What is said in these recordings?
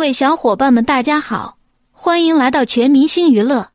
各位小伙伴们，大家好，欢迎来到全明星娱乐。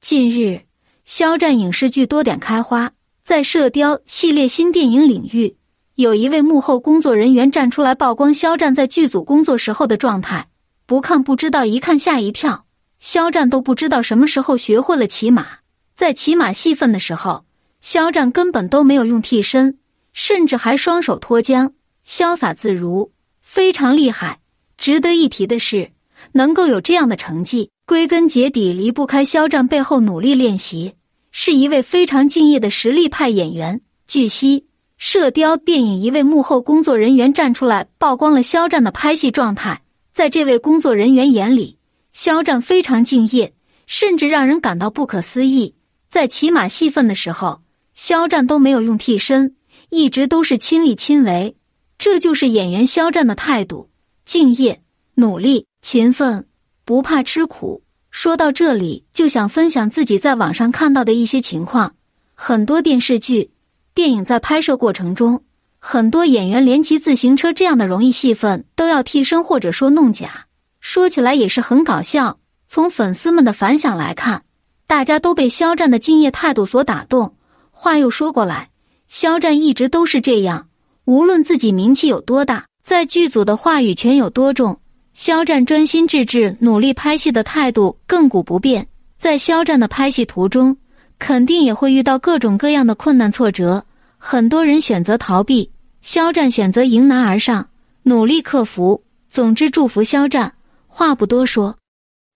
近日，肖战影视剧多点开花，在射雕系列新电影领域，有一位幕后工作人员站出来曝光肖战在剧组工作时候的状态。不看不知道，一看吓一跳。肖战都不知道什么时候学会了骑马，在骑马戏份的时候，肖战根本都没有用替身，甚至还双手脱缰，潇洒自如，非常厉害。值得一提的是，能够有这样的成绩，归根结底离不开肖战背后努力练习，是一位非常敬业的实力派演员。据悉，《射雕》电影一位幕后工作人员站出来曝光了肖战的拍戏状态，在这位工作人员眼里，肖战非常敬业，甚至让人感到不可思议。在骑马戏份的时候，肖战都没有用替身，一直都是亲力亲为，这就是演员肖战的态度。敬业、努力、勤奋，不怕吃苦。说到这里，就想分享自己在网上看到的一些情况。很多电视剧、电影在拍摄过程中，很多演员连骑自行车这样的容易戏份都要替身或者说弄假。说起来也是很搞笑。从粉丝们的反响来看，大家都被肖战的敬业态度所打动。话又说过来，肖战一直都是这样，无论自己名气有多大。在剧组的话语权有多重？肖战专心致志、努力拍戏的态度亘古不变。在肖战的拍戏途中，肯定也会遇到各种各样的困难挫折。很多人选择逃避，肖战选择迎难而上，努力克服。总之，祝福肖战。话不多说，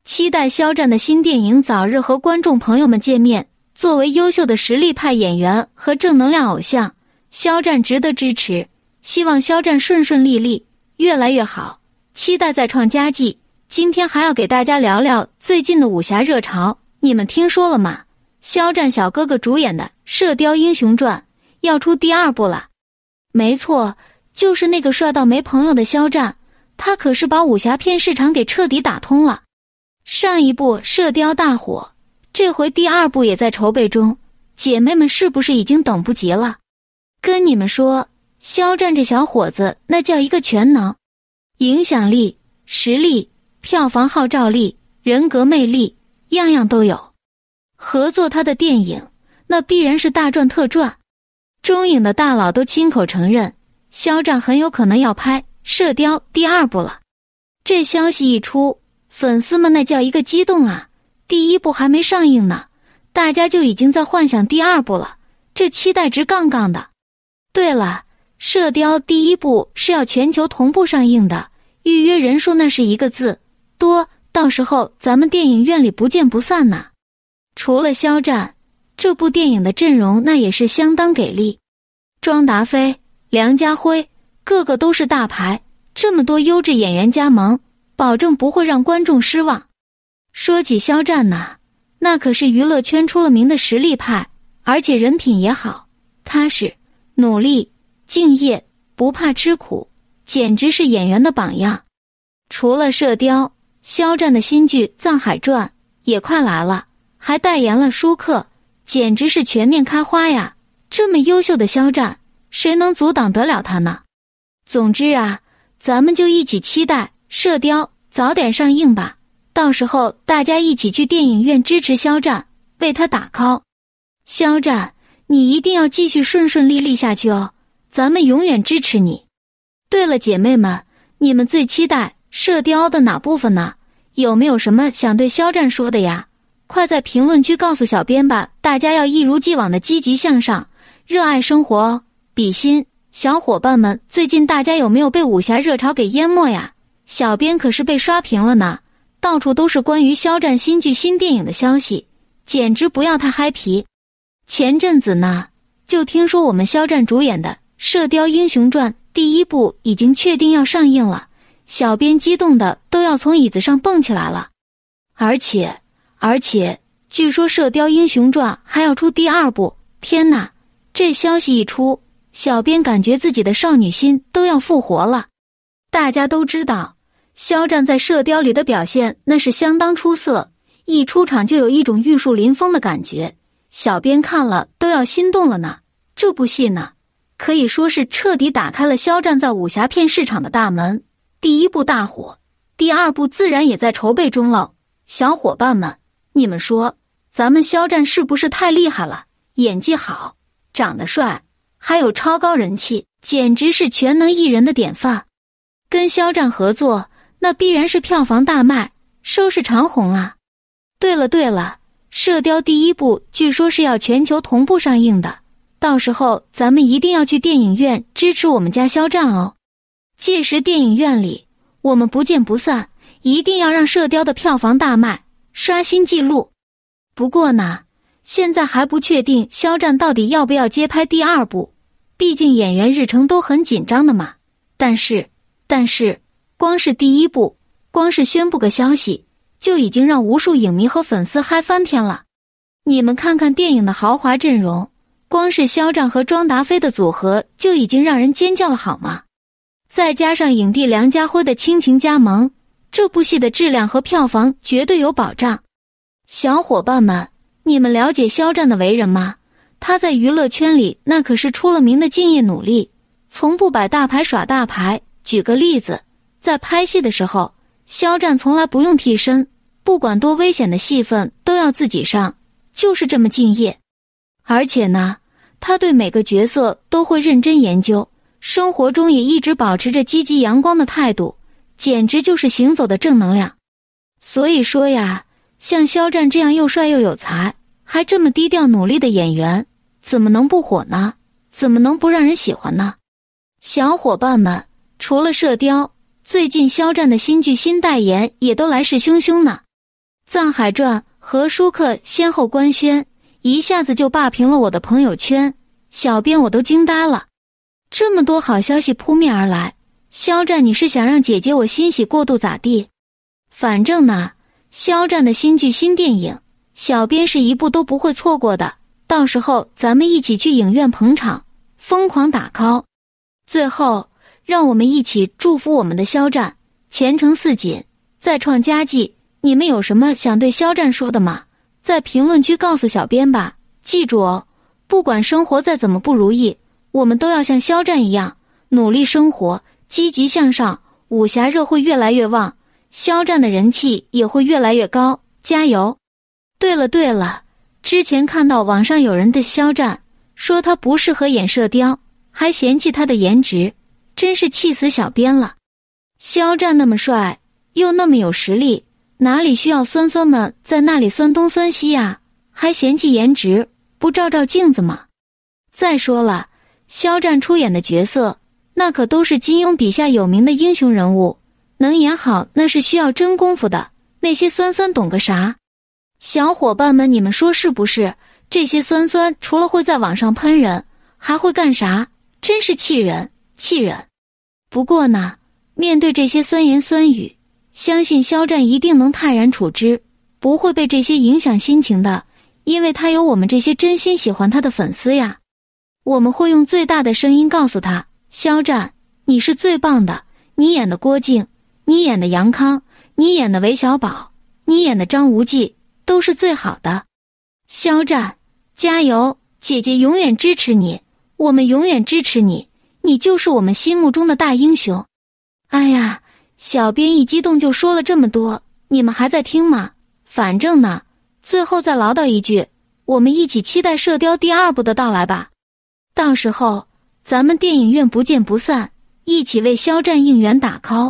期待肖战的新电影早日和观众朋友们见面。作为优秀的实力派演员和正能量偶像，肖战值得支持。希望肖战顺顺利利，越来越好，期待再创佳绩。今天还要给大家聊聊最近的武侠热潮，你们听说了吗？肖战小哥哥主演的《射雕英雄传》要出第二部了，没错，就是那个帅到没朋友的肖战，他可是把武侠片市场给彻底打通了。上一部《射雕》大火，这回第二部也在筹备中，姐妹们是不是已经等不及了？跟你们说。肖战这小伙子那叫一个全能，影响力、实力、票房号召力、人格魅力，样样都有。合作他的电影那必然是大赚特赚。中影的大佬都亲口承认，肖战很有可能要拍《射雕》第二部了。这消息一出，粉丝们那叫一个激动啊！第一部还没上映呢，大家就已经在幻想第二部了，这期待值杠杠的。对了。《射雕》第一部是要全球同步上映的，预约人数那是一个字，多！到时候咱们电影院里不见不散呐。除了肖战，这部电影的阵容那也是相当给力，庄达菲、梁家辉，个个都是大牌，这么多优质演员加盟，保证不会让观众失望。说起肖战呐，那可是娱乐圈出了名的实力派，而且人品也好，踏实，努力。敬业不怕吃苦，简直是演员的榜样。除了《射雕》，肖战的新剧《藏海传》也快来了，还代言了舒克，简直是全面开花呀！这么优秀的肖战，谁能阻挡得了他呢？总之啊，咱们就一起期待《射雕》早点上映吧，到时候大家一起去电影院支持肖战，为他打 call。肖战，你一定要继续顺顺利利下去哦！咱们永远支持你。对了，姐妹们，你们最期待《射雕》的哪部分呢？有没有什么想对肖战说的呀？快在评论区告诉小编吧！大家要一如既往的积极向上，热爱生活哦！比心，小伙伴们，最近大家有没有被武侠热潮给淹没呀？小编可是被刷屏了呢，到处都是关于肖战新剧、新电影的消息，简直不要太嗨皮！前阵子呢，就听说我们肖战主演的。《射雕英雄传》第一部已经确定要上映了，小编激动的都要从椅子上蹦起来了。而且，而且，据说《射雕英雄传》还要出第二部。天哪，这消息一出，小编感觉自己的少女心都要复活了。大家都知道，肖战在《射雕》里的表现那是相当出色，一出场就有一种玉树临风的感觉，小编看了都要心动了呢。这部戏呢？可以说是彻底打开了肖战在武侠片市场的大门。第一部大火，第二部自然也在筹备中了。小伙伴们，你们说，咱们肖战是不是太厉害了？演技好，长得帅，还有超高人气，简直是全能艺人的典范。跟肖战合作，那必然是票房大卖，收视长虹啊！对了对了，《射雕》第一部据说是要全球同步上映的。到时候咱们一定要去电影院支持我们家肖战哦！届时电影院里我们不见不散，一定要让《射雕》的票房大卖，刷新纪录。不过呢，现在还不确定肖战到底要不要接拍第二部，毕竟演员日程都很紧张的嘛。但是，但是，光是第一部，光是宣布个消息，就已经让无数影迷和粉丝嗨翻天了。你们看看电影的豪华阵容。光是肖战和庄达菲的组合就已经让人尖叫了，好吗？再加上影帝梁家辉的亲情加盟，这部戏的质量和票房绝对有保障。小伙伴们，你们了解肖战的为人吗？他在娱乐圈里那可是出了名的敬业努力，从不摆大牌耍大牌。举个例子，在拍戏的时候，肖战从来不用替身，不管多危险的戏份都要自己上，就是这么敬业。而且呢。他对每个角色都会认真研究，生活中也一直保持着积极阳光的态度，简直就是行走的正能量。所以说呀，像肖战这样又帅又有才，还这么低调努力的演员，怎么能不火呢？怎么能不让人喜欢呢？小伙伴们，除了《射雕》，最近肖战的新剧新代言也都来势汹汹呢，《藏海传》和舒克先后官宣。一下子就霸屏了我的朋友圈，小编我都惊呆了，这么多好消息扑面而来。肖战，你是想让姐姐我欣喜过度咋地？反正呢，肖战的新剧、新电影，小编是一部都不会错过的。到时候咱们一起去影院捧场，疯狂打 call。最后，让我们一起祝福我们的肖战前程似锦，再创佳绩。你们有什么想对肖战说的吗？在评论区告诉小编吧！记住哦，不管生活再怎么不如意，我们都要像肖战一样努力生活，积极向上。武侠热会越来越旺，肖战的人气也会越来越高。加油！对了对了，之前看到网上有人对肖战说他不适合演射雕，还嫌弃他的颜值，真是气死小编了。肖战那么帅，又那么有实力。哪里需要酸酸们在那里酸东酸西呀？还嫌弃颜值？不照照镜子吗？再说了，肖战出演的角色那可都是金庸笔下有名的英雄人物，能演好那是需要真功夫的。那些酸酸懂个啥？小伙伴们，你们说是不是？这些酸酸除了会在网上喷人，还会干啥？真是气人气人！不过呢，面对这些酸言酸语。相信肖战一定能泰然处之，不会被这些影响心情的，因为他有我们这些真心喜欢他的粉丝呀。我们会用最大的声音告诉他：肖战，你是最棒的！你演的郭靖，你演的杨康，你演的韦小宝，你演的张无忌都是最好的。肖战，加油！姐姐永远支持你，我们永远支持你，你就是我们心目中的大英雄。哎呀。小编一激动就说了这么多，你们还在听吗？反正呢，最后再唠叨一句，我们一起期待《射雕》第二部的到来吧，到时候咱们电影院不见不散，一起为肖战应援打 call。